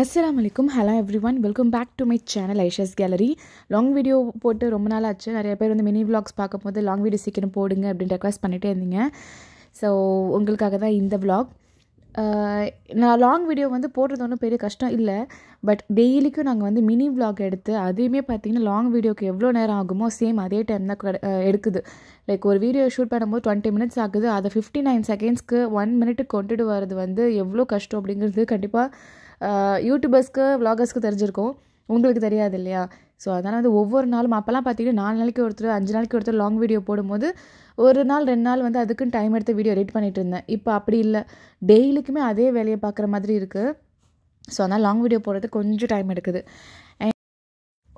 அஸ்லாம் வலைக்கும் hello everyone welcome back to my channel Aisha's gallery long video போட்டு ரொம்ப நாள் ஆச்சு நிறைய பேர் வந்து மினி விளாக்ஸ் பார்க்கும்போது லாங் வீடியோ சீக்கிரம் போடுங்க அப்படின்னு ரெக்வஸ்ட் பண்ணிகிட்டே இருந்தீங்க ஸோ உங்களுக்காக தான் இந்த விளாக் நான் லாங் வீடியோ வந்து போடுறது ஒன்றும் பெரிய கஷ்டம் இல்லை பட் டெய்லிக்கும் நாங்கள் வந்து மினி விளாக் எடுத்து அதையுமே பார்த்தீங்கன்னா லாங் வீடியோக்கு எவ்வளோ நேரம் ஆகுமோ சேம் அதே டைம் தான் எடுக்குது லைக் ஒரு வீடியோ ஷூட் பண்ணும்போது டுவெண்ட்டி மினிட்ஸ் ஆகுது அதை ஃபிஃப்டி நைன் செகண்ட்ஸ்க்கு ஒன் மினிட் கொண்டுட்டு வர்றது வந்து எவ்வளோ கஷ்டம் அப்படிங்கிறது கண்டிப்பாக யூடியூபர்ஸ்க்கு விலாகர்ஸ்க்கு தெரிஞ்சிருக்கும் உங்களுக்கு தெரியாது இல்லையா ஸோ அதனால் வந்து ஒவ்வொரு நாளும் அப்போல்லாம் பார்த்தீங்கன்னா நாலு நாளைக்கு ஒருத்தர் அஞ்சு நாளைக்கு ஒருத்தர் லாங் வீடியோ போடும்போது ஒரு நாள் ரெண்டு நாள் வந்து அதுக்குன்னு டைம் எடுத்து வீடியோ எடிட் பண்ணிகிட்டு இருந்தேன் இப்போ அப்படி இல்லை டெய்லிக்குமே அதே வேலையை பார்க்குற மாதிரி இருக்குது ஸோ அதனால் லாங் வீடியோ போடுறது கொஞ்சம் டைம் எடுக்குது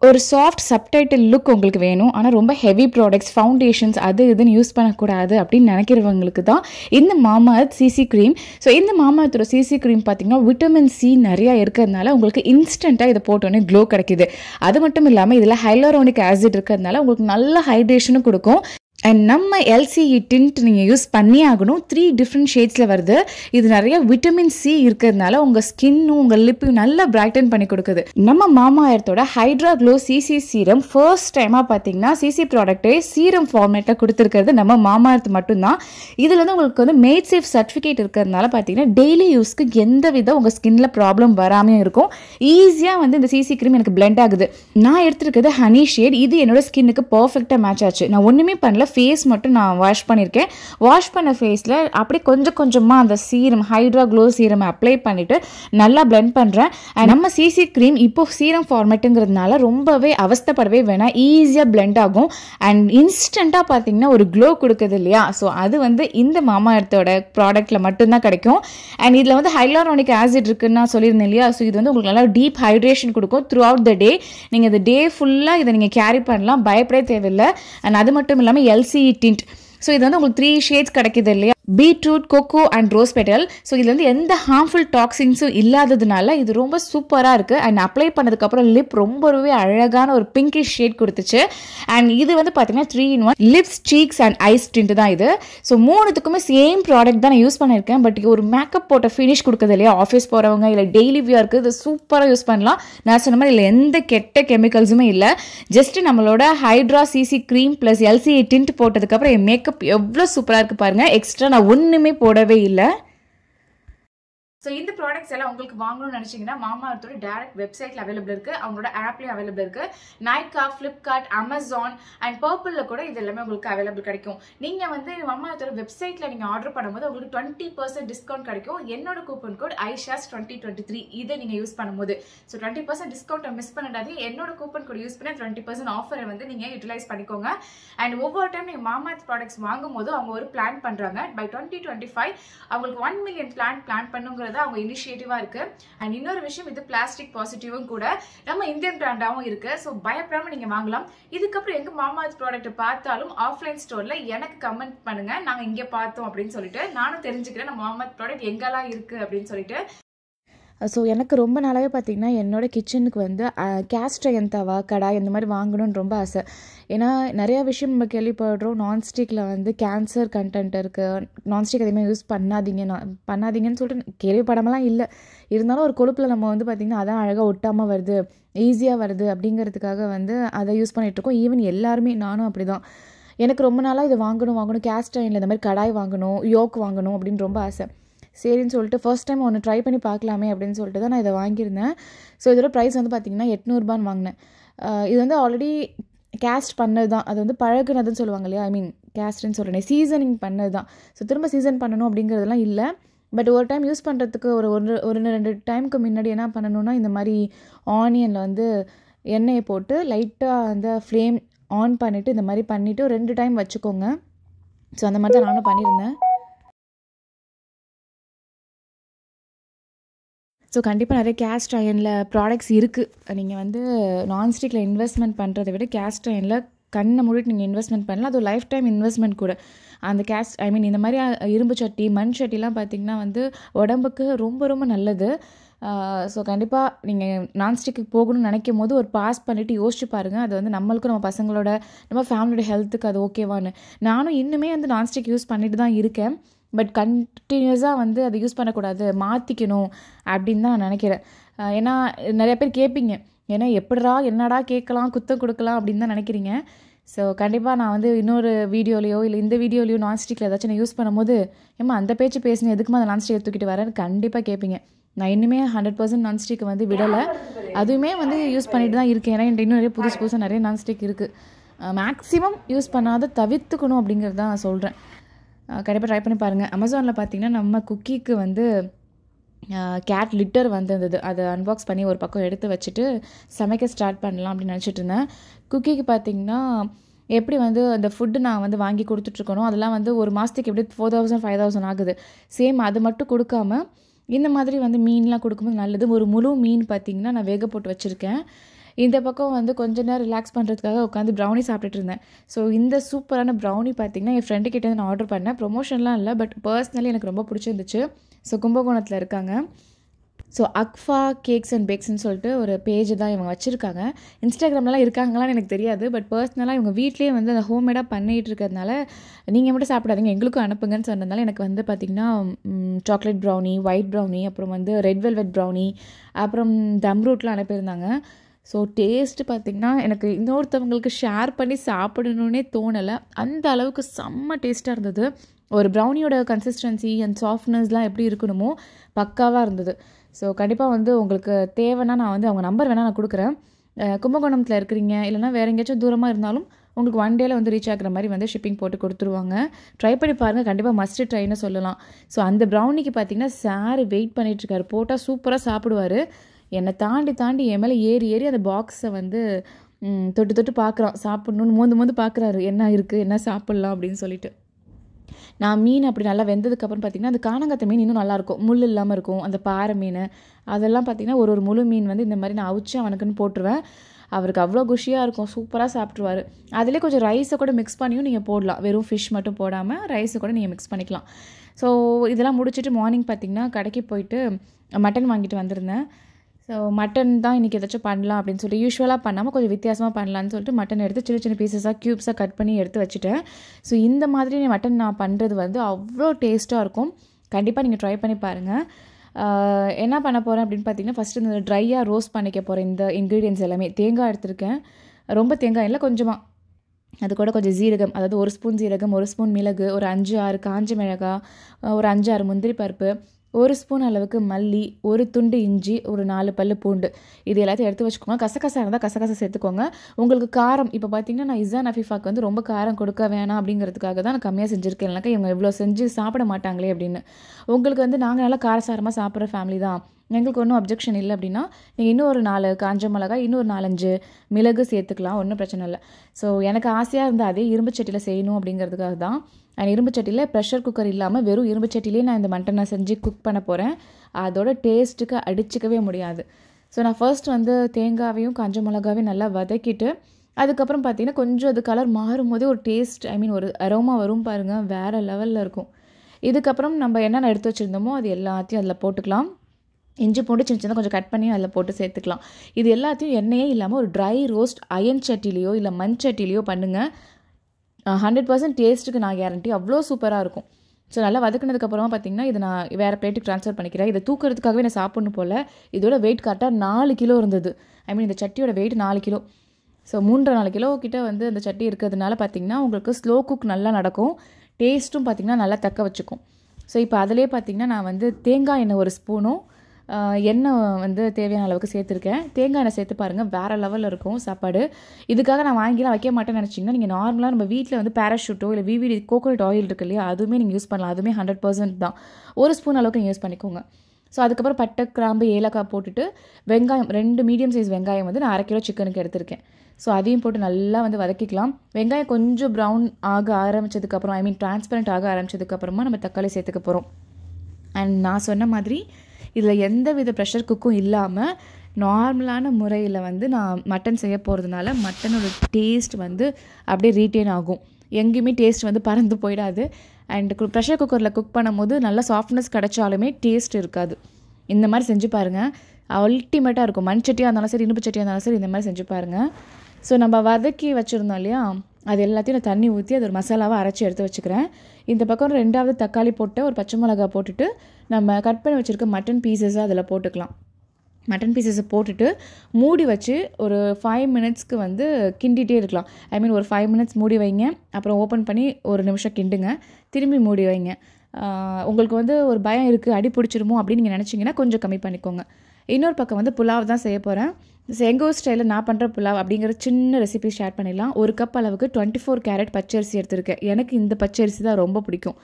ஒரு சாஃப்ட் சப்டைட்டில் லுக் உங்களுக்கு வேணும் ஆனால் ரொம்ப ஹெவி ப்ராடக்ட்ஸ் ஃபவுண்டேஷன்ஸ் அது இதுன்னு யூஸ் பண்ணக்கூடாது அப்படின்னு நினைக்கிறவங்களுக்கு தான் இந்த மாமாத் சிசி க்ரீம் ஸோ இந்த மாமாத்தோட சிசி க்ரீம் பார்த்திங்கன்னா விட்டமின் சி நிறையா இருக்கிறதுனால உங்களுக்கு இன்ஸ்டண்ட்டாக இதை போட்டோன்னே க்ளோ கிடைக்கிது அது மட்டும் இல்லாமல் இதில் ஹைலோரோனிக் ஆசிட் இருக்கிறதுனால உங்களுக்கு நல்ல ஹைட்ரேஷனும் கொடுக்கும் அண்ட் நம்ம எல்சிஇ டின்ட் நீங்கள் யூஸ் பண்ணி ஆகணும் த்ரீ டிஃப்ரெண்ட் ஷேட்ஸில் வருது இது நிறைய விட்டமின் சி இருக்கிறதுனால உங்கள் ஸ்கின்னும் உங்கள் லிப்பையும் நல்லா பிரைட்டன் பண்ணி கொடுக்குது நம்ம மாமாயத்தோட hydra glow CC serum first டைமாக பார்த்தீங்கன்னா சிசி ப்ராடக்ட்டே சீரம் ஃபார்மேட்டில் கொடுத்துருக்கிறது நம்ம மாமாயத்து மட்டும்தான் இதில் வந்து உங்களுக்கு வந்து மேட் சேஃப் சர்டிஃபிகேட் இருக்கிறதுனால பார்த்தீங்கன்னா டெய்லி யூஸ்க்கு எந்த வித உங்கள் ஸ்கின்ல ப்ராப்ளம் வராமையும் இருக்கும் ஈஸியாக வந்து இந்த சிசி க்ரீம் எனக்கு பிளெண்ட் ஆகுது நான் எடுத்துருக்கிறது ஹனி ஷேட் இது என்னோட ஸ்கின்னுக்கு பர்ஃபெக்டாக மேட்ச் ஆச்சு நான் ஒன்றுமே பண்ணல ஃபேஸ் மட்டும் நான் வாஷ் பண்ணியிருக்கேன் வாஷ் பண்ண ஃபேஸில் அப்படியே கொஞ்சம் கொஞ்சமாக அந்த serum hydra glow serum apply பண்ணிவிட்டு நல்லா பிளெண்ட் பண்ணுறேன் அண்ட் நம்ம சிசி க்ரீம் இப்போ சீரம் ஃபார்மேட்டுங்கிறதுனால ரொம்பவே அவஸ்தப்படவே வேணாம் ஈஸியாக பிளெண்ட் ஆகும் அண்ட் இன்ஸ்டண்ட்டாக பார்த்தீங்கன்னா ஒரு க்ளோ கொடுக்குது இல்லையா ஸோ அது வந்து இந்த மாமா எடுத்தோட ப்ராடக்ட்டில் மட்டும்தான் கிடைக்கும் அண்ட் இதில் வந்து ஹைலாரோனிக் ஆசிட் இருக்குன்னு நான் சொல்லியிருந்தேன் இல்லையா ஸோ இது வந்து உங்களுக்கு நல்லா டீப் ஹைட்ரேஷன் கொடுக்கும் த்ரூ அவுட் த டே நீங்கள் இந்த டே ஃபுல்லாக இதை நீங்கள் கேரி பண்ணலாம் பயப்படே தேவையில்லை அண்ட் அது மட்டும் இல்லாமல் எல் எல்சிஇ டிண்ட் ஸோ இது வந்து உங்களுக்கு த்ரீ ஷேட்ஸ் கிடைக்குது இல்லையா beetroot cocoa and rose petal so இதில் வந்து எந்த ஹார்ம்ஃபுல் டாக்ஸின்ஸும் இல்லாததுனால இது ரொம்ப சூப்பராக இருக்குது அண்ட் அப்ளை பண்ணதுக்கப்புறம் லிப் ரொம்பவே அழகான ஒரு பிங்கிஷ் ஷேட் கொடுத்துச்சு அண்ட் இது வந்து பார்த்தீங்கன்னா three in one lips cheeks and eyes tint தான் இது ஸோ மூணுத்துக்குமே சேம் ப்ராடக்ட் தான் நான் யூஸ் பண்ணியிருக்கேன் பட் ஒரு மேக்கப் போட்ட ஃபினிஷ் கொடுக்குது இல்லையா ஆஃபீஸ் போகிறவங்க இல்லை டெய்லி வியூ இருக்குது இது சூப்பராக யூஸ் பண்ணலாம் நான் சொன்ன மாதிரி இல்லை எந்த கெட்ட கெமிக்கல்ஸுமே இல்லை ஜஸ்ட் நம்மளோட hydra CC cream plus LCI tint போட்டதுக்கப்புறம் என் மேக்கப் எவ்வளோ சூப்பராக இருக்குது பாருங்கள் எக்ஸ்ட்ரா நான் ஒன்றுமே போடவே இல்லை ஸோ இந்த ப்ராடக்ட்ஸ் எல்லாம் உங்களுக்கு வாங்கணும்னு நினச்சிங்கன்னா மாமா அர்த்தோட டேரக்ட் வெப்சைட்டில் அவைலபிள் இருக்குது அவங்களோட ஆப்லேயும் அவைலபிள் இருக்குது நைக்கா ஃப்ளிப்கார்ட் அமேசான் அண்ட் பர்பிளில் கூட இது எல்லாமே உங்களுக்கு அவைலபிள் கிடைக்கும் நீங்கள் வந்து மாமா அர்த்தோட வெப்சைட்டில் நீங்கள் ஆர்டர் பண்ணும்போது உங்களுக்கு டுவெண்ட்டி பர்சன்ட் டிஸ்கவுண்ட் கிடைக்கும் என்னோட coupon code Aishas twenty twenty three இதை நீங்கள் யூஸ் பண்ணும்போது ஸோ டுவெண்ட்டி பர்சன்ட் டிஸ்கவுண்ட்டை மிஸ் பண்ணிடாது என்னோட கூப்பன் கோட் யூஸ் பண்ணி டுவெண்ட்டி பர்சன்ட் ஆஃபரை வந்து நீங்கள் யூட்டிலைஸ் பண்ணிக்கோங்க அண்ட் ஒவ்வொரு டைம் நீங்கள் மாமாத் ப்ராடக்ட்ஸ் வாங்கும்போது அவங்க ஒரு பிளான் பண்ணுறாங்க பை டுவெண்ட்டி டுவெண்ட்டி ஃபைவ் அவங்களுக்கு ஒன் மில்லியன் பிளான் பிளான் பண்ணுங்கிற அப்படிங்கிறது அவங்க இனிஷியேட்டிவா இருக்குது அண்ட் இன்னொரு விஷயம் இது பிளாஸ்டிக் பாசிட்டிவும் கூட நம்ம இந்தியன் பிராண்டாகவும் இருக்குது ஸோ பயப்படாமல் நீங்கள் வாங்கலாம் இதுக்கப்புறம் எங்க மாமாத் ப்ராடக்ட் பார்த்தாலும் ஆஃப்லைன் ஸ்டோரில் எனக்கு கமெண்ட் பண்ணுங்கள் நாங்கள் இங்கே பார்த்தோம் அப்படின்னு சொல்லிட்டு நானும் தெரிஞ்சுக்கிறேன் நம்ம மாமாத் ப்ராடக்ட் எங்கெல்லாம் இருக்குது அப்படின்னு சொல்லிட்டு ஸோ எனக்கு ரொம்ப நாளாகவே பார்த்திங்கன்னா என்னோடய கிச்சனுக்கு வந்து கேஸ்ட் அயன் தவா கடாய் இந்த மாதிரி வாங்கணும்னு ரொம்ப ஆசை ஏன்னா நிறையா விஷயம் நம்ம கேள்விப்படுறோம் நான்ஸ்டிக்கில் வந்து கேன்சர் கண்டென்ட் இருக்குது நான்ஸ்டிக் அதிகமாக யூஸ் பண்ணாதீங்க நான் பண்ணாதீங்கன்னு சொல்லிட்டு கேள்விப்படாமலாம் இல்லை இருந்தாலும் ஒரு கொழுப்பில் நம்ம வந்து பார்த்திங்கன்னா அதான் அழகாக ஒட்டாமல் வருது ஈஸியாக வருது அப்படிங்கிறதுக்காக வந்து அதை யூஸ் பண்ணிகிட்ருக்கோம் ஈவன் எல்லாருமே நானும் அப்படி தான் எனக்கு ரொம்ப நாளாக இது வாங்கணும் வாங்கணும் கேஸ்ட் அயனில் இந்த மாதிரி கடாய் வாங்கணும் யோக் வாங்கணும் அப்படின்னு ரொம்ப ஆசை சரின்னு சொல்லிட்டு ஃபர்ஸ்ட் டைம் ஒன்று ட்ரை பண்ணி பார்க்கலாமே அப்படின்னு சொல்லிட்டு தான் நான் இதை வாங்கியிருந்தேன் ஸோ இதோட ப்ரைஸ் வந்து பார்த்திங்கன்னா எட்நூறுபான்னு வாங்கினேன் இது வந்து ஆல்ரெடி கேஸ்ட் பண்ணது தான் அது வந்து பழகுனதுன்னு சொல்லுவாங்க இல்லையா ஐ மீன் கேஸ்ட்ன்னு சொல்கிறேன் சீசனிங் பண்ணது தான் ஸோ திரும்ப சீசன் பண்ணணும் அப்படிங்கிறதுலாம் இல்லை பட் ஒரு டைம் யூஸ் பண்ணுறதுக்கு ஒரு ஒன்று ஒரு ரெண்டு டைமுக்கு முன்னாடி என்ன பண்ணணும்னா இந்த மாதிரி ஆனியனில் வந்து எண்ணெயை போட்டு லைட்டாக அந்த ஃப்ளேம் ஆன் பண்ணிவிட்டு இந்த மாதிரி பண்ணிவிட்டு ரெண்டு டைம் வச்சுக்கோங்க ஸோ அந்த மாதிரி தான் நானும் பண்ணியிருந்தேன் ஸோ கண்டிப்பாக நிறைய கேஸ்ட் அயனில் ப்ராடக்ட்ஸ் இருக்குது நீங்கள் வந்து நான்ஸ்டிக்கில் இன்வெஸ்ட்மெண்ட் பண்ணுறதை விட கேஸ்ட் அயனில் கண்ணை மூடிட்டு நீங்கள் இன்வெஸ்ட்மெண்ட் பண்ணலாம் அது லைஃப் டைம் இன்வெஸ்ட்மெண்ட் கூட அந்த கேஸ்ட் ஐ மீன் இந்த மாதிரி இரும்பு சட்டி மண் சட்டிலாம் பார்த்திங்கன்னா வந்து உடம்புக்கு ரொம்ப ரொம்ப நல்லது ஸோ கண்டிப்பாக நீங்கள் நான்ஸ்டிக்கு போகணும்னு நினைக்கும் போது ஒரு பாஸ் பண்ணிவிட்டு யோசிச்சு பாருங்கள் அது வந்து நம்மளுக்கும் நம்ம பசங்களோட நம்ம ஃபேமிலியோட ஹெல்த்துக்கு அது ஓகேவான்னு நானும் இன்னுமே வந்து நான்ஸ்டிக் யூஸ் பண்ணிட்டு தான் இருக்கேன் பட் கண்டினியூஸாக வந்து அதை யூஸ் பண்ணக்கூடாது மாற்றிக்கணும் அப்படின்னு தான் நான் நினைக்கிறேன் ஏன்னா நிறைய பேர் கேட்பீங்க ஏன்னா எப்படிடா என்னடா கேட்கலாம் குத்தம் கொடுக்கலாம் அப்படின்னு தான் நினைக்கிறீங்க ஸோ கண்டிப்பாக நான் வந்து இன்னொரு வீடியோலையோ இல்லை இந்த வீடியோலையோ நான்ஸ்டிக்கில் ஏதாச்சும் நான் யூஸ் பண்ணும்போது ஏமா அந்த பேச்சு பேசினேன் எதுக்குமா அந்த நான்ஸ்டிக்கை தூக்கிட்டு வரேன்னு கண்டிப்பாக கேட்பீங்க நான் இன்னுமே ஹண்ட்ரட் பர்சன்ட் நான்ஸ்டிக் வந்து விடலை அதுவுமே வந்து யூஸ் பண்ணிட்டு தான் இருக்கேன் ஏன்னா இன்னும் நிறைய புதுசு புதுசாக நிறைய நான்ஸ்டிக் இருக்குது மேக்ஸிமம் யூஸ் பண்ணாத தவிர்த்துக்கணும் அப்படிங்கிறது தான் நான் சொல்கிறேன் கண்டிப்பாக ட்ரை பண்ணி பாருங்கள் அமேசானில் பார்த்தீங்கன்னா நம்ம குக்கிக்கு வந்து கேட் லிட்டர் வந்திருந்தது அதை அன்பாக்ஸ் பண்ணி ஒரு பக்கம் எடுத்து வச்சுட்டு சமைக்க ஸ்டார்ட் பண்ணலாம் அப்படின்னு நினச்சிட்டு இருந்தேன் குக்கிக்கு பார்த்திங்கன்னா எப்படி வந்து அந்த ஃபுட்டு நான் வந்து வாங்கி கொடுத்துட்ருக்கணும் அதெல்லாம் வந்து ஒரு மாதத்துக்கு எப்படி ஃபோர் தௌசண்ட் ஃபைவ் தௌசண்ட் ஆகுது சேம் அது மட்டும் கொடுக்காம இந்த மாதிரி வந்து மீன்லாம் கொடுக்கும்போது நல்லது ஒரு முழு மீன் பார்த்திங்கன்னா நான் வேக போட்டு வச்சுருக்கேன் இந்த பக்கம் வந்து கொஞ்ச நேரம் ரிலாக்ஸ் பண்ணுறதுக்காக உட்காந்து ப்ரௌனி சாப்பிட்டுட்டு இருந்தேன் ஸோ இந்த சூப்பரான ப்ரௌனி பார்த்திங்கன்னா என் ஃப்ரெண்டு கிட்டே நான் ஆர்டர் பண்ணேன் ப்ரொமோஷன்லாம் இல்லை பட் பர்சனலி எனக்கு ரொம்ப பிடிச்சிருந்துச்சு ஸோ கும்பகோணத்தில் இருக்காங்க ஸோ அக்ஃபா கேக்ஸ் அண்ட் பேக்ஸ்ன்னு சொல்லிட்டு ஒரு பேஜ் தான் இவங்க வச்சுருக்காங்க இன்ஸ்டாகிராம்லாம் இருக்காங்களான்னு எனக்கு தெரியாது பட் பர்சனலாக இவங்க வீட்லேயே வந்து அந்த ஹோம்மேடாக பண்ணிகிட்டு இருக்கிறதுனால நீங்கள் மட்டும் சாப்பிடாதீங்க எங்களுக்கும் அனுப்புங்கன்னு சொன்னதுனால எனக்கு வந்து பார்த்திங்கன்னா சாக்லேட் ப்ரௌனி ஒயிட் ப்ரௌனி அப்புறம் வந்து ரெட் வெல்வெட் ப்ரௌனி அப்புறம் தம்ரூட்லாம் அனுப்பியிருந்தாங்க ஸோ டேஸ்ட்டு பார்த்திங்கன்னா எனக்கு இன்னொருத்தவங்களுக்கு ஷேர் பண்ணி சாப்பிடணுன்னே தோணலை அந்த அளவுக்கு செம்ம டேஸ்ட்டாக இருந்தது ஒரு ப்ரௌனியோட கன்சிஸ்டன்சி அண்ட் சாஃப்ட்னஸ்லாம் எப்படி இருக்கணுமோ பக்காவாக இருந்தது ஸோ கண்டிப்பாக வந்து உங்களுக்கு தேவைன்னா நான் வந்து அவங்க நம்பர் வேணால் நான் கொடுக்குறேன் கும்பகோணத்தில் இருக்கிறீங்க இல்லைனா வேறு எங்கேயாச்சும் தூரமாக இருந்தாலும் உங்களுக்கு ஒன் டேயில் வந்து ரீச் ஆகிற மாதிரி வந்து ஷிப்பிங் போட்டு கொடுத்துருவாங்க ட்ரை பண்ணி பாருங்கள் கண்டிப்பாக மஸ்ட்டு ட்ரைன்னு சொல்லலாம் ஸோ அந்த ப்ரௌனிக்கு பார்த்தீங்கன்னா சார் வெயிட் பண்ணிகிட்ருக்காரு போட்டால் சூப்பராக சாப்பிடுவார் என்னை தாண்டி தாண்டி என் மேலே ஏறி ஏறி அந்த பாக்ஸை வந்து தொட்டு தொட்டு பார்க்குறான் சாப்பிட்ணுன்னு மோந்து மோந்து பார்க்குறாரு என்ன இருக்குது என்ன சாப்பிட்லாம் அப்படின்னு சொல்லிட்டு நான் மீன் அப்படி நல்லா வெந்ததுக்கப்புறம் பார்த்திங்கன்னா அந்த காணங்கத்தை மீன் இன்னும் நல்லாயிருக்கும் முள் இல்லாமல் இருக்கும் அந்த பாறை மீன் அதெல்லாம் பார்த்தீங்கன்னா ஒரு ஒரு முழு மீன் வந்து இந்த மாதிரி நான் அவிச்சு அவனுக்குன்னு போட்டுருவேன் அவருக்கு அவ்வளோ குஷியாக இருக்கும் சூப்பராக சாப்பிட்ருவார் அதிலே கொஞ்சம் ரைஸை கூட மிக்ஸ் பண்ணியும் நீங்கள் போடலாம் வெறும் ஃபிஷ் மட்டும் போடாமல் ரைஸை கூட நீங்கள் மிக்ஸ் பண்ணிக்கலாம் ஸோ இதெல்லாம் முடிச்சுட்டு மார்னிங் பார்த்திங்கன்னா கடைக்கு போயிட்டு மட்டன் வாங்கிட்டு வந்திருந்தேன் ஸோ மட்டன் தான் இன்றைக்கி ஏதாச்சும் பண்ணலாம் அப்படின்னு சொல்லி யூஸ்வலாக பண்ணாமல் கொஞ்சம் வித்தியாசமாக பண்ணலான்னு சொல்லிட்டு மட்டன் எடுத்து சின்ன சின்ன பீசஸாக க்யூப்ஸாக கட் பண்ணி எடுத்து வச்சுட்டேன் ஸோ இந்த மாதிரி மட்டன் நான் பண்ணுறது வந்து அவ்வளோ டேஸ்ட்டாக இருக்கும் கண்டிப்பாக நீங்கள் ட்ரை பண்ணி பாருங்கள் என்ன பண்ண போகிறேன் அப்படின்னு பார்த்தீங்கன்னா ஃபஸ்ட்டு இந்த ட்ரையாக ரோஸ்ட் பண்ணிக்க போகிறேன் இந்த இன்க்ரீடியன்ஸ் எல்லாமே தேங்காய் எடுத்திருக்கேன் ரொம்ப தேங்காய் இல்லை கொஞ்சமாக அது கூட கொஞ்சம் ஜீரகம் அதாவது ஒரு ஸ்பூன் ஜீரகம் ஒரு ஸ்பூன் மிளகு ஒரு அஞ்சு ஆறு காஞ்ச மிளகா ஒரு அஞ்சு ஆறு முந்திரி பருப்பு ஒரு ஸ்பூன் அளவுக்கு மல்லி ஒரு துண்டு இஞ்சி ஒரு நாலு பல்லு பூண்டு இது எல்லாத்தையும் எடுத்து வச்சுக்கோங்க கசகசா இருந்தால் கசகசா சேர்த்துக்கோங்க உங்களுக்கு காரம் இப்போ பார்த்தீங்கன்னா நான் இசான் அஃபிஃபாக்கு வந்து ரொம்ப காரம் கொடுக்க வேணாம் அப்படிங்கிறதுக்காக தான் நான் கம்மியாக செஞ்சுருக்கேன் இல்லைனாக்கா இவங்க இவ்வளோ செஞ்சு சாப்பிட மாட்டாங்களே அப்படின்னு உங்களுக்கு வந்து நாங்கள் நல்லா காரசாரமாக சாப்பிட்ற ஃபேமிலி தான் எங்களுக்கு ஒன்றும் அப்ஜெக்ஷன் இல்லை அப்படின்னா நீங்கள் இன்னும் ஒரு நாலு காஞ்ச மிளகாய் இன்னொரு நாலஞ்சு மிளகு சேர்த்துக்கலாம் ஒன்றும் பிரச்சனை இல்லை ஸோ எனக்கு ஆசையாக இருந்தால் அதே இரும்பு சட்டியில் செய்யணும் அப்படிங்கிறதுக்காக தான் அண்ட் இரும்பு சட்டியில் ப்ரெஷர் குக்கர் இல்லாமல் வெறும் இரும்பு சட்டிலேயே நான் இந்த மட்டனை செஞ்சு குக் பண்ண போகிறேன் அதோட டேஸ்ட்டுக்கு அடிச்சிக்கவே முடியாது ஸோ நான் ஃபர்ஸ்ட் வந்து தேங்காவையும் காஞ்ச மிளகாவையும் நல்லா வதக்கிட்டு அதுக்கப்புறம் பார்த்தீங்கன்னா கொஞ்சம் அது கலர் மாறும் போதே ஒரு டேஸ்ட் ஐ மீன் ஒரு அரோமா வரும் பாருங்கள் வேறு லெவலில் இருக்கும் இதுக்கப்புறம் நம்ம என்னென்ன எடுத்து வச்சுருந்தோமோ அது எல்லாத்தையும் அதில் போட்டுக்கலாம் இஞ்சி பூண்டு சின்ன சின்ன கொஞ்சம் கட் பண்ணி அதில் போட்டு சேர்த்துக்கலாம் இது எல்லாத்தையும் எண்ணெயே இல்லாமல் ஒரு ட்ரை ரோஸ்ட் அயன் சட்டிலேயோ இல்லை மண் சட்டிலேயோ பண்ணுங்கள் ஹண்ட்ரட் பர்சன்ட் டேஸ்ட்டுக்கு நான் கேரண்டி அவ்வளோ சூப்பராக இருக்கும் ஸோ நல்லா வதக்குனதுக்கப்புறமா பார்த்தீங்கன்னா இதை நான் வேறு பிளேட்டுக்கு ட்ரான்ஸ்ஃபர் பண்ணிக்கிறேன் இதை தூக்கிறதுக்காகவே நான் சாப்பிட்ணும் போல் இதோட வெயிட் கரெக்டாக நாலு கிலோ இருந்தது ஐ மீன் இந்த சட்டியோட வெயிட் நாலு கிலோ ஸோ மூன்றரை நாலு கிலோ கிட்டே வந்து அந்த சட்டி இருக்கிறதுனால பார்த்தீங்கன்னா உங்களுக்கு ஸ்லோ குக் நல்லா நடக்கும் டேஸ்ட்டும் பார்த்திங்கன்னா நல்லா தக்க வச்சுக்கும் ஸோ இப்போ அதிலே பார்த்திங்கன்னா நான் வந்து தேங்காய் எண்ணெய் ஒரு ஸ்பூனும் எண்ணெய் வந்து தேவையான அளவுக்கு சேர்த்துருக்கேன் தேங்காய் எண்ணெய் சேர்த்து பாருங்கள் வேறு லெவலில் இருக்கும் சாப்பாடு இதுக்காக நான் வாங்கிலாம் வைக்க மாட்டேன்னு நினச்சிங்கன்னா நீங்கள் நார்மலாக நம்ம வீட்டில் வந்து பேராஷூட்டோ இல்லை விவிடி கோகோனட் ஆயில் இருக்கு இல்லையா அதுவுமே நீங்கள் யூஸ் பண்ணலாம் அதுவுமே ஹண்ட்ரட் பர்சன்ட் தான் ஒரு ஸ்பூன் அளவுக்கு நீங்கள் யூஸ் பண்ணிக்கோங்க ஸோ அதுக்கப்புறம் பட்டை கிராம்பு ஏலக்காய் போட்டுட்டு வெங்காயம் ரெண்டு மீடியம் சைஸ் வெங்காயம் வந்து நான் அரை கிலோ சிக்கனுக்கு எடுத்திருக்கேன் ஸோ அதையும் போட்டு நல்லா வந்து வதக்கிக்கலாம் வெங்காயம் கொஞ்சம் ப்ரௌன் ஆக ஆரம்பித்ததுக்கப்புறம் ஐ மீன் டிரான்ஸ்பரண்ட் ஆக ஆரம்பித்ததுக்கப்புறமா நம்ம தக்காளி சேர்த்துக்க போகிறோம் அண்ட் நான் சொன்ன மாதிரி இதில் எந்த வித ப்ரெஷர் குக்கும் இல்லாமல் நார்மலான முறையில் வந்து நான் மட்டன் செய்ய போகிறதுனால மட்டனோட டேஸ்ட் வந்து அப்படியே ரீட்டைன் ஆகும் எங்கேயுமே டேஸ்ட் வந்து பறந்து போயிடாது அண்ட் ப்ரெஷர் குக்கரில் குக் பண்ணும்போது நல்லா சாஃப்ட்னஸ் கிடைச்சாலுமே டேஸ்ட் இருக்காது இந்த மாதிரி செஞ்சு பாருங்கள் அல்டிமேட்டாக இருக்கும் மண் சட்டியாக இருந்தாலும் சரி இனிப்பு சட்டியாக இருந்தாலும் சரி இந்த மாதிரி செஞ்சு பாருங்கள் ஸோ நம்ம வதக்கி வச்சுருந்தோம் இல்லையா அது எல்லாத்தையும் நான் தண்ணி ஊற்றி அது ஒரு மசாலாவாக அரைச்சி எடுத்து வச்சுக்கிறேன் இந்த பக்கம் ரெண்டாவது தக்காளி போட்டு ஒரு பச்சை மிளகா போட்டுட்டு நம்ம கட் பண்ணி வச்சுருக்க மட்டன் பீசஸை அதில் போட்டுக்கலாம் மட்டன் பீசஸை போட்டுட்டு மூடி வச்சு ஒரு ஃபைவ் மினிட்ஸ்க்கு வந்து கிண்டிகிட்டே இருக்கலாம் ஐ மீன் ஒரு ஃபைவ் மினிட்ஸ் மூடி வைங்க அப்புறம் ஓப்பன் பண்ணி ஒரு நிமிஷம் கிண்டுங்க திரும்பி மூடி வைங்க உங்களுக்கு வந்து ஒரு பயம் இருக்குது அடி பிடிச்சிருமோ அப்படின்னு நீங்கள் நினச்சிங்கன்னா கொஞ்சம் கம்மி பண்ணிக்கோங்க இன்னொரு பக்கம் வந்து புலாவ் தான் செய்ய போகிறேன் எங்கள் ஊர் ஸ்டைலில் நான் பண்ணுற புலாவ் அப்படிங்கிற சின்ன ரெசிபி ஷேர் பண்ணிடலாம் ஒரு கப் அளவுக்கு டுவெண்ட்டி ஃபோர் கேரட் பச்சரிசி எடுத்திருக்கேன் எனக்கு இந்த பச்சரிசி தான் ரொம்ப பிடிக்கும்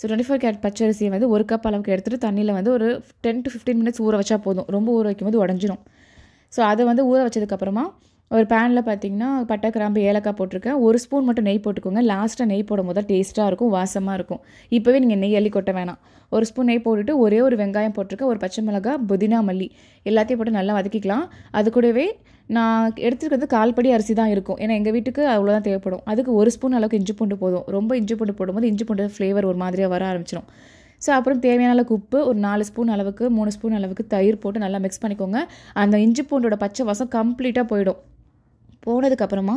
ஸோ டுவெண்ட்டி ஃபோர் கேரட் பச்சரிசியை வந்து ஒரு கப் அளவுக்கு எடுத்துகிட்டு தண்ணியில் வந்து ஒரு டென் டு ஃபிஃப்டீன் மினிட்ஸ் ஊற வச்சா போதும் ரொம்ப ஊற வைக்கும்போது உடஞ்சிரும் ஸோ அதை வந்து ஊற வச்சதுக்கப்புறமா ஒரு பேனில் பார்த்தீங்கன்னா பட்டை கிராம்பு ஏலக்காய் போட்டிருக்கேன் ஒரு ஸ்பூன் மட்டும் நெய் போட்டுக்கோங்க லாஸ்ட்டாக நெய் போடும் போது டேஸ்ட்டாக இருக்கும் வாசமாக இருக்கும் இப்போவே நீங்கள் நெய் அள்ளி கொட்ட வேணாம் ஒரு ஸ்பூன் நெய் போட்டுட்டு ஒரே ஒரு வெங்காயம் போட்டிருக்கேன் ஒரு பச்சை மிளகா புதினா மல்லி எல்லாத்தையும் போட்டு நல்லா வதக்கிக்கலாம் அது கூடவே நான் எடுத்துருக்கிறது கால்படி அரிசி தான் இருக்கும் ஏன்னா எங்கள் வீட்டுக்கு அவ்வளோதான் தேவைப்படும் அதுக்கு ஒரு ஸ்பூன் அளவுக்கு இஞ்சி பூண்டு போதும் ரொம்ப இஞ்சி பூண்டு போடும்போது இஞ்சி பூண்டு ஃப்ளேவர் ஒரு மாதிரியாக வர ஆரம்பிச்சிடும் ஸோ அப்புறம் தேவையான அளவுக்கு உப்பு ஒரு நாலு ஸ்பூன் அளவுக்கு மூணு ஸ்பூன் அளவுக்கு தயிர் போட்டு நல்லா மிக்ஸ் பண்ணிக்கோங்க அந்த இஞ்சி பூண்டோட பச்சை வாசம் கம்ப்ளீட்டாக போயிடும் போனதுக்கப்புறமா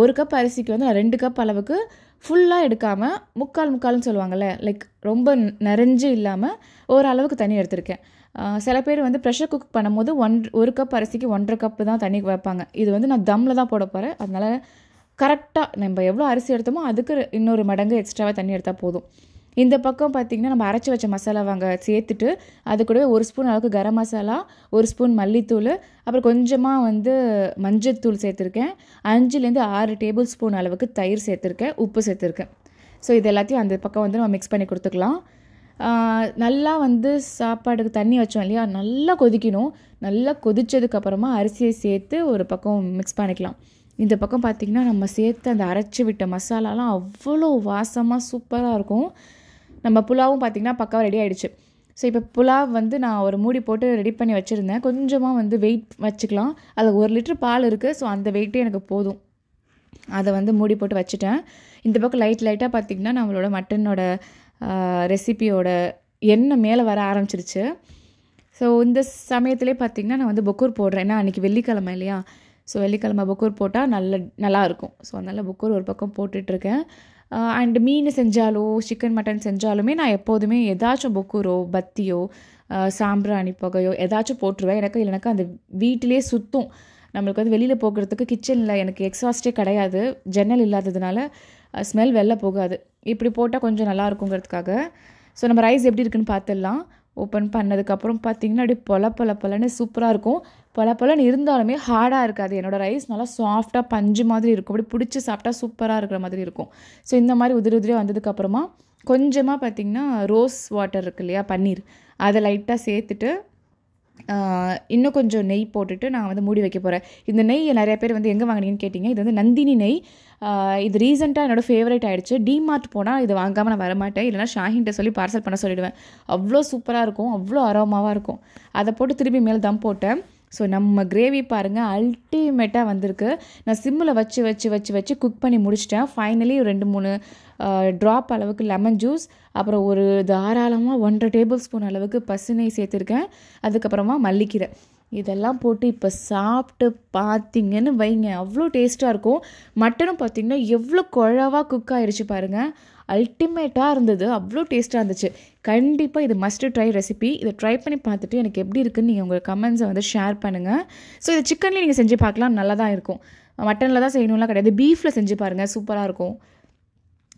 ஒரு கப் அரிசிக்கு வந்து நான் ரெண்டு கப் அளவுக்கு ஃபுல்லாக எடுக்காமல் முக்கால் முக்கால்னு சொல்லுவாங்கள்ல லைக் ரொம்ப நிறைஞ்சு இல்லாமல் ஓரளவுக்கு தண்ணி எடுத்திருக்கேன் சில பேர் வந்து ப்ரெஷர் குக் பண்ணும்போது ஒன் ஒரு கப் அரிசிக்கு ஒன்றரை கப்பு தான் தண்ணி வைப்பாங்க இது வந்து நான் தம்மில் தான் போட போகிறேன் அதனால் கரெக்டாக நம்ம எவ்வளோ அரிசி எடுத்தோமோ அதுக்கு இன்னொரு மடங்கு எக்ஸ்ட்ராவாக தண்ணி எடுத்தால் போதும் இந்த பக்கம் பார்த்திங்கன்னா நம்ம அரைச்சி வச்ச மசாலாவாங்க சேர்த்துட்டு அது கூடவே ஒரு ஸ்பூன் அளவுக்கு கரம் மசாலா ஒரு ஸ்பூன் மல்லித்தூள் அப்புறம் கொஞ்சமாக வந்து மஞ்சத்தூள் சேர்த்துருக்கேன் அஞ்சுலேருந்து ஆறு டேபிள் ஸ்பூன் அளவுக்கு தயிர் சேர்த்துருக்கேன் உப்பு சேர்த்துருக்கேன் ஸோ இது எல்லாத்தையும் அந்த பக்கம் வந்து நம்ம மிக்ஸ் பண்ணி கொடுத்துக்கலாம் நல்லா வந்து சாப்பாடுக்கு தண்ணி வச்சோம் இல்லையா நல்லா கொதிக்கணும் நல்லா கொதித்ததுக்கப்புறமா அரிசியை சேர்த்து ஒரு பக்கம் மிக்ஸ் பண்ணிக்கலாம் இந்த பக்கம் பார்த்திங்கன்னா நம்ம சேர்த்து அந்த அரைச்சி விட்ட மசாலாலாம் அவ்வளோ வாசமாக சூப்பராக இருக்கும் நம்ம புலாவும் பார்த்திங்கன்னா பக்காவாக ரெடி ஆகிடுச்சு ஸோ இப்போ புலாவ் வந்து நான் ஒரு மூடி போட்டு ரெடி பண்ணி வச்சுருந்தேன் கொஞ்சமாக வந்து வெயிட் வச்சுக்கலாம் அதில் ஒரு லிட்டர் பால் இருக்குது ஸோ அந்த வெயிட்டே எனக்கு போதும் அதை வந்து மூடி போட்டு வச்சுட்டேன் இந்த பக்கம் லைட் லைட்டாக பார்த்திங்கன்னா நம்மளோட மட்டனோட ரெசிபியோட எண்ணெய் மேலே வர ஆரம்பிச்சிருச்சு ஸோ இந்த சமயத்துலேயே பார்த்திங்கன்னா நான் வந்து பொக்கூர் போடுறேன் ஏன்னா அன்றைக்கி வெள்ளிக்கிழமை இல்லையா ஸோ வெள்ளிக்கிழமை பொக்கூர் போட்டால் நல்ல நல்லாயிருக்கும் ஸோ அதனால் பொக்கூர் ஒரு பக்கம் போட்டுட்ருக்கேன் அண்டு மீன் செஞ்சாலோ சிக்கன் மட்டன் செஞ்சாலுமே நான் எப்போதுமே ஏதாச்சும் புக்குரோ பத்தியோ சாம்பிராணி புகையோ ஏதாச்சும் போட்டுருவேன் எனக்கு இல்லைனாக்கா அந்த வீட்டிலே சுத்தும் நம்மளுக்கு வந்து வெளியில் போகிறதுக்கு கிச்சனில் எனக்கு எக்ஸாஸ்டே கிடையாது ஜன்னல் இல்லாததுனால ஸ்மெல் வெளில போகாது இப்படி போட்டால் கொஞ்சம் நல்லா இருக்குங்கிறதுக்காக ஸோ நம்ம ரைஸ் எப்படி இருக்குன்னு பார்த்துடலாம் ஓப்பன் பண்ணதுக்கப்புறம் பார்த்தீங்கன்னா அப்படியே பொல பொல பொலன்னு சூப்பராக இருக்கும் பல பலன்னு இருந்தாலுமே ஹார்டாக இருக்காது என்னோடய ரைஸ் நல்லா சாஃப்டாக பஞ்சு மாதிரி இருக்கும் அப்படி பிடிச்சி சாப்பிட்டா சூப்பராக இருக்கிற மாதிரி இருக்கும் ஸோ இந்த மாதிரி உதிரி உதிரியாக வந்ததுக்கப்புறமா கொஞ்சமாக பார்த்திங்கன்னா ரோஸ் வாட்டர் இருக்கு இல்லையா பன்னீர் அதை லைட்டாக சேர்த்துட்டு இன்னும் கொஞ்சம் நெய் போட்டுட்டு நான் வந்து மூடி வைக்க போகிறேன் இந்த நெய் நிறைய பேர் வந்து எங்கே வாங்கினீங்கன்னு கேட்டிங்க இது வந்து நந்தினி நெய் இது ரீசெண்டாக என்னோடய ஃபேவரேட் ஆகிடுச்சு டிமார்ட் போனால் இது வாங்காமல் நான் வரமாட்டேன் இல்லைனா ஷாஹின்ட்ட சொல்லி பார்சல் பண்ண சொல்லிவிடுவேன் அவ்வளோ சூப்பராக இருக்கும் அவ்வளோ அரோமாவாக இருக்கும் அதை போட்டு திரும்பி மேலே தம் போட்டேன் ஸோ நம்ம கிரேவி பாருங்கள் அல்டிமேட்டாக வந்திருக்கு நான் சிம்மில் வச்சு வச்சு வச்சு வச்சு குக் பண்ணி முடிச்சிட்டேன் ஃபைனலி ரெண்டு மூணு ட்ராப் அளவுக்கு லெமன் ஜூஸ் அப்புறம் ஒரு தாராளமாக ஒன்றரை டேபிள் ஸ்பூன் அளவுக்கு பசுனை சேர்த்துருக்கேன் அதுக்கப்புறமா மல்லிக்கீரை இதெல்லாம் போட்டு இப்போ சாப்பிட்டு பார்த்தீங்கன்னு வைங்க அவ்வளோ டேஸ்ட்டாக இருக்கும் மட்டனும் பார்த்திங்கன்னா எவ்வளோ குழவாக குக் ஆயிடுச்சு பாருங்கள் அல்டிமேட்டாக இருந்தது அவ்வளோ டேஸ்ட்டாக இருந்துச்சு கண்டிப்பாக இது மஸ்ட் ட்ரை ரெசிபி இதை ட்ரை பண்ணி பார்த்துட்டு எனக்கு எப்படி இருக்குன்னு நீங்கள் உங்கள் கமெண்ட்ஸை வந்து ஷேர் பண்ணுங்கள் ஸோ இது சிக்கன்லேயே நீங்கள் செஞ்சு பார்க்கலாம் நல்லா தான் இருக்கும் மட்டனில் தான் செய்யணும்லாம் கிடையாது பீஃபில் செஞ்சு பாருங்கள் சூப்பராக இருக்கும்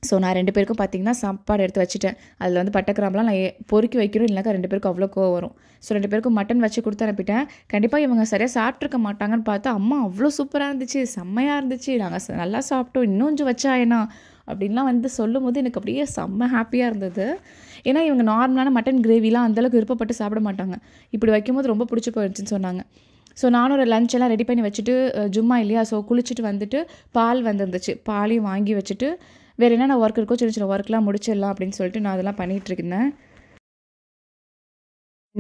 ஸோ நான் ரெண்டு பேருக்கும் பார்த்திங்கன்னா சாப்பாடு எடுத்து வச்சுட்டேன் அதில் வந்து பட்டை கிராம்பெலாம் நான் பொறுக்கி வைக்கிறோம் இல்லைனாக்கா ரெண்டு பேருக்கும் அவ்வளோ கோவம் வரும் ஸோ ரெண்டு பேருக்கும் மட்டன் வச்சு கொடுத்து அனுப்பிட்டேன் கண்டிப்பாக இவங்க சரியாக சாப்பிட்ருக்க மாட்டாங்கன்னு பார்த்தா அம்மா அவ்வளோ சூப்பராக இருந்துச்சு செம்மையாக இருந்துச்சு நாங்கள் நல்லா சாப்பிட்டோம் இன்னும் கொஞ்சம் வச்சா ஏன்னா அப்படின்லாம் வந்து சொல்லும் போது எனக்கு அப்படியே செம்ம ஹாப்பியாக இருந்தது ஏன்னா இவங்க நார்மலான மட்டன் கிரேவிலாம் அந்தளவுக்கு விருப்பப்பட்டு சாப்பிட மாட்டாங்க இப்படி வைக்கும்போது ரொம்ப பிடிச்சி போயிடுச்சுன்னு சொன்னாங்க ஸோ நானும் ஒரு லஞ்ச் எல்லாம் ரெடி பண்ணி வச்சுட்டு ஜும்மா இல்லையா ஸோ குளிச்சுட்டு வந்துட்டு பால் வந்துருந்துச்சு பாலையும் வாங்கி வச்சுட்டு வேறு என்னென்ன ஒர்க் இருக்கோ சின்ன சின்ன ஒர்க்லாம் முடிச்சிடலாம் அப்படின்னு சொல்லிட்டு நான் அதெல்லாம் இருக்கேன்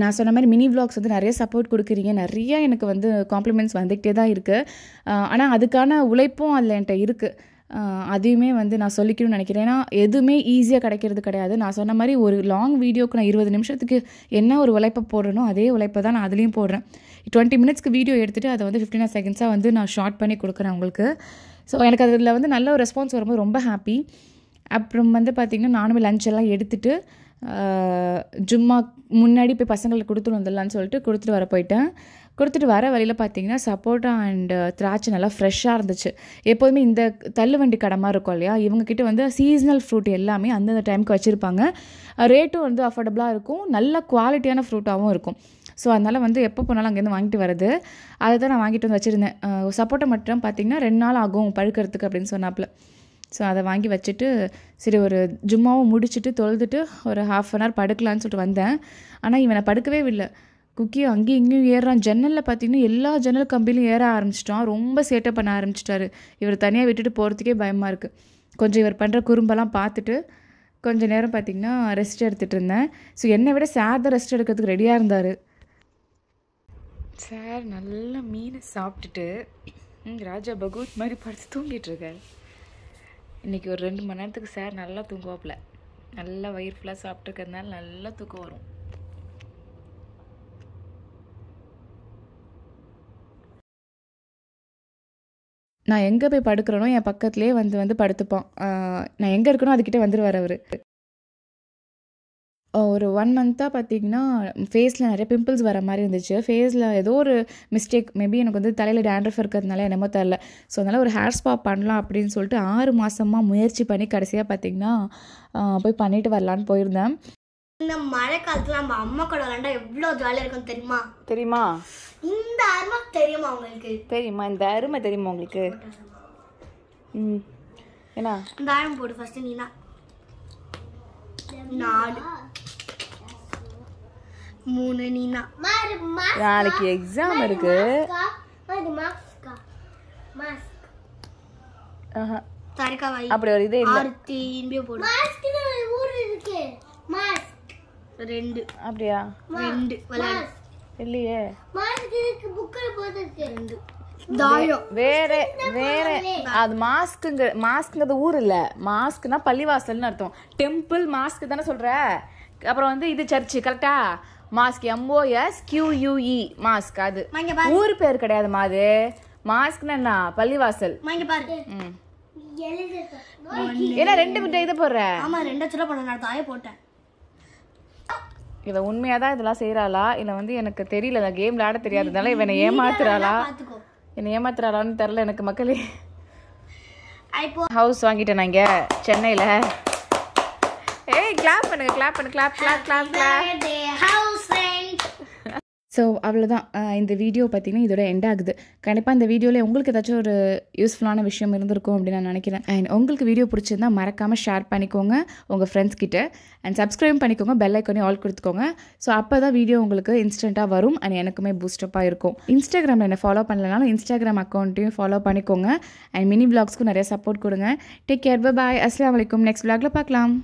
நான் சொன்ன மாதிரி மினி விளாக்ஸ் வந்து நிறைய சப்போர்ட் கொடுக்குறீங்க நிறையா எனக்கு வந்து காம்ப்ளிமெண்ட்ஸ் வந்துக்கிட்டே தான் இருக்குது ஆனால் அதுக்கான உழைப்பும் அதில் என்கிட்ட இருக்குது அதையுமே வந்து நான் சொல்லிக்கணும்னு நினைக்கிறேன் ஏன்னா எதுவுமே ஈஸியாக கிடைக்கிறது கிடையாது நான் சொன்ன மாதிரி ஒரு லாங் வீடியோக்கு நான் இருபது நிமிஷத்துக்கு என்ன ஒரு உழைப்பை போடுறனோ அதே உழைப்பை தான் நான் அதுலேயும் போடுறேன் டுவெண்ட்டி மினிட்ஸ்க்கு வீடியோ எடுத்துகிட்டு அதை வந்து ஃபிஃப்டின் செகண்ட்ஸாக வந்து நான் ஷார்ட் பண்ணி கொடுக்குறேன் உங்களுக்கு ஸோ எனக்கு அதில் வந்து நல்ல ஒரு ரெஸ்பான்ஸ் வரும்போது ரொம்ப ஹாப்பி அப்புறம் வந்து பார்த்திங்கன்னா நானும் லஞ்ச் எல்லாம் எடுத்துகிட்டு ஜும்மா முன்னாடி போய் பசங்களுக்கு கொடுத்துட்டு வந்துடலான்னு சொல்லிட்டு கொடுத்துட்டு வர போயிட்டேன் கொடுத்துட்டு வர வழியில் பார்த்தீங்கன்னா சப்போட்டா அண்டு திராட்சை நல்லா ஃப்ரெஷ்ஷாக இருந்துச்சு எப்போதுமே இந்த தள்ளுவண்டி கடை மாதிரி இருக்கும் இல்லையா இவங்கக்கிட்ட வந்து சீசனல் ஃப்ரூட் எல்லாமே அந்தந்த டைமுக்கு வச்சுருப்பாங்க ரேட்டும் வந்து அஃபோர்டபுளாக இருக்கும் நல்ல குவாலிட்டியான ஃப்ரூட்டாகவும் இருக்கும் ஸோ அதனால் வந்து எப்போ போனாலும் அங்கேருந்து வாங்கிட்டு வரது அதை தான் நான் வாங்கிட்டு வந்து வச்சுருந்தேன் சப்போட்டா மட்டும் பார்த்தீங்கன்னா ரெண்டு நாள் ஆகும் பழுக்கிறதுக்கு அப்படின்னு சொன்னாப்புல ஸோ அதை வாங்கி வச்சுட்டு சரி ஒரு ஜும்மாவும் முடிச்சுட்டு தொழுதுட்டு ஒரு ஹாஃப் அன் ஹவர் படுக்கலான்னு சொல்லிட்டு வந்தேன் ஆனால் இவனை படுக்கவே இல்லை குக்கி அங்கேயும் இங்கேயும் ஏறுறான் ஜன்னலில் பார்த்தீங்கன்னா எல்லா ஜன்னல் கம்பிலையும் ஏற ஆரம்பிச்சிட்டான் ரொம்ப சேட்டை பண்ண ஆரம்பிச்சிட்டாரு இவர் தனியாக விட்டுட்டு போகிறதுக்கே பயமாக இருக்குது கொஞ்சம் இவர் பண்ணுற குறும்பெல்லாம் பார்த்துட்டு கொஞ்சம் நேரம் பார்த்திங்கன்னா ரெஸ்ட் எடுத்துகிட்டு இருந்தேன் ஸோ என்னை விட சார் தான் ரெஸ்ட் எடுக்கிறதுக்கு ரெடியாக இருந்தார் சார் நல்ல மீனை சாப்பிட்டுட்டு ராஜா பகவத் மாதிரி படுத்து தூங்கிட்டுருக்கார் இன்றைக்கி ஒரு ரெண்டு மணி நேரத்துக்கு சார் நல்லா தூங்குவாப்பில் நல்லா வயிறு ஃபுல்லாக சாப்பிட்டுருக்கிறதுனால நல்லா தூக்கம் வரும் நான் எங்கே போய் படுக்கிறேனோ என் பக்கத்துலேயே வந்து வந்து படுத்துப்பான் நான் எங்கே இருக்கனோ அதுக்கிட்டே வந்துடுவார் அவர் ஒரு ஒன் மந்த்தாக பார்த்தீங்கன்னா ஃபேஸில் நிறைய பிம்பிள்ஸ் வர மாதிரி இருந்துச்சு ஃபேஸில் ஏதோ ஒரு மிஸ்டேக் மேபி எனக்கு வந்து தலையில் டேண்ட்ரஃப் இருக்கிறதுனால என்னமோ தெரில ஸோ அதனால் ஒரு ஹேர் ஸ்பா பண்ணலாம் அப்படின்னு சொல்லிட்டு ஆறு மாதமாக முயற்சி பண்ணி கடைசியாக பார்த்திங்கன்னா போய் பண்ணிட்டு வரலான்னு போயிருந்தேன் இந்த மழை காலத்துல நம்ம அம்மா கூட விளாண்டா எவ்வளோ ஜாலியாக இருக்கும் தெரியுமா தெரியுமா இந்த அருமை தெரியுமா உங்களுக்கு தெரியுமா இந்த அருமை தெரியுமா உங்களுக்கு ம் என்ன இந்த அருமை போடு ஃபர்ஸ்ட் நீனா நாலு மூணு நீனா நாளைக்கு எக்ஸாம் இருக்கு அப்படி ஒரு இது ரெண்டு அப்படியா ரெண்டு இல்லையே ரெண்டு வேற வேற அது மாஸ்க்குங்க மாஸ்க்குங்கிறது ஊர் இல்ல மாஸ்க்னா பள்ளிவாசல்னு அர்த்தம் டெம்பிள் மாஸ்க் தானே சொல்ற அப்புறம் வந்து இது சர்ச்சு கரெக்டா மாஸ்க் எம்ஓஎஸ் கியூயூஇ மாஸ்க் அது ஊர் பேர் மாது அது என்ன பள்ளிவாசல் ஏன்னா ரெண்டு மீட்டர் இதை போடுற ஆமா ரெண்டு லட்சம் ரூபாய் நடத்தாயே போட்டேன் இவ உண்மையா தான் இதெல்லாம் செய்யறாளா இல்ல வந்து எனக்கு தெரியல இந்த கேம் விளையாட தெரியாததுனால இவனை ஏமாத்துறாளா என்னை ஏமாத்துறாளான்னு தெரில எனக்கு மக்களே ஹவுஸ் வாங்கிட்டேன் நான் இங்கே சென்னையில் ஏய் கிளாப் பண்ணுங்க கிளாப் பண்ணு clap clap clap clap so அவ்வளோதான் இந்த வீடியோ பார்த்திங்கன்னா இதோட எண்ட் ஆகுது கண்டிப்பாக இந்த வீடியோவில் உங்களுக்கு ஏதாச்சும் ஒரு யூஸ்ஃபுல்லான விஷயம் இருந்திருக்கும் அப்படின்னு நான் நினைக்கிறேன் அண்ட் உங்களுக்கு வீடியோ பிடிச்சிருந்தா மறக்காமல் ஷேர் பண்ணிக்கோங்க உங்கள் ஃப்ரெண்ட்ஸ் கிட்ட அண்ட் சப்ஸ்கிரைப் பண்ணிக்கோங்க பெல் ஐக்கானே ஆல் கொடுத்துக்கோங்க ஸோ அப்போ தான் வீடியோ உங்களுக்கு இன்ஸ்டண்ட்டாக வரும் அண்ட் எனக்குமே பூஸ்டப்பாக இருக்கும் இன்ஸ்டாகிராமில் என்னை ஃபாலோ பண்ணலனாலும் இன்ஸ்டாகிராம் அக்கௌண்ட்டையும் ஃபாலோ பண்ணிக்கோங்க அண்ட் மினி பிளாக்ஸ்க்கும் நிறைய சப்போர்ட் கொடுங்க டேக் கேர் பாய் அஸ்லாம் வலைக்கும் நெக்ஸ்ட் விளாகில் பார்க்கலாம்